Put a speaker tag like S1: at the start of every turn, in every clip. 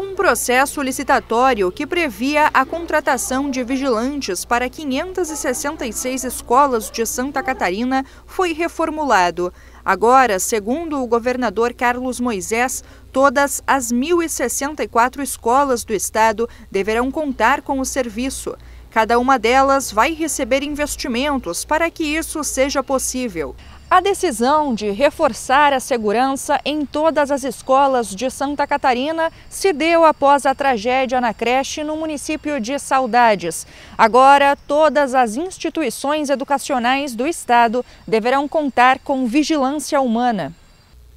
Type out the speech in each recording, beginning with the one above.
S1: um processo licitatório que previa a contratação de vigilantes para 566 escolas de Santa Catarina foi reformulado. Agora, segundo o governador Carlos Moisés, todas as 1.064 escolas do estado deverão contar com o serviço. Cada uma delas vai receber investimentos para que isso seja possível. A decisão de reforçar a segurança em todas as escolas de Santa Catarina se deu após a tragédia na creche no município de Saudades. Agora, todas as instituições educacionais do estado deverão contar com vigilância humana.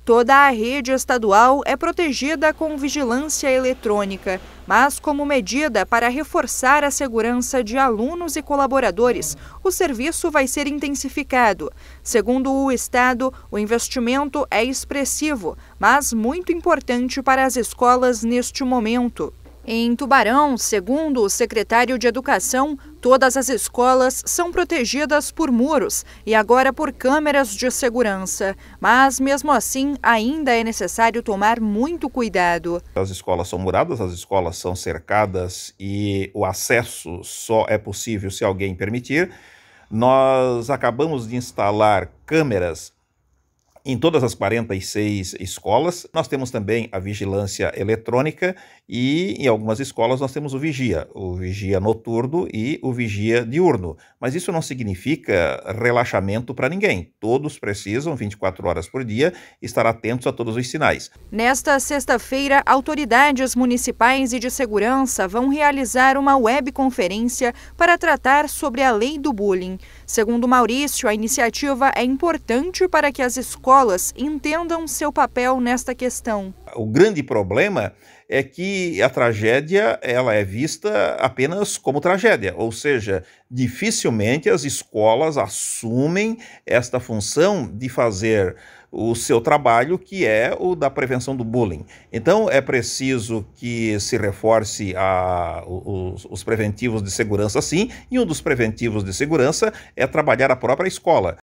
S1: Toda a rede estadual é protegida com vigilância eletrônica, mas como medida para reforçar a segurança de alunos e colaboradores, o serviço vai ser intensificado. Segundo o Estado, o investimento é expressivo, mas muito importante para as escolas neste momento. Em Tubarão, segundo o secretário de Educação, todas as escolas são protegidas por muros e agora por câmeras de segurança. Mas, mesmo assim, ainda é necessário tomar muito cuidado.
S2: As escolas são muradas, as escolas são cercadas e o acesso só é possível se alguém permitir. Nós acabamos de instalar câmeras em todas as 46 escolas. Nós temos também a vigilância eletrônica e em algumas escolas nós temos o vigia, o vigia noturno e o vigia diurno. Mas isso não significa relaxamento para ninguém. Todos precisam, 24 horas por dia, estar atentos a todos os sinais.
S1: Nesta sexta-feira, autoridades municipais e de segurança vão realizar uma webconferência para tratar sobre a lei do bullying. Segundo Maurício, a iniciativa é importante para que as escolas entendam seu papel nesta questão
S2: o grande problema é que a tragédia ela é vista apenas como tragédia, ou seja, dificilmente as escolas assumem esta função de fazer o seu trabalho, que é o da prevenção do bullying. Então, é preciso que se reforce a, os, os preventivos de segurança, sim, e um dos preventivos de segurança é trabalhar a própria escola.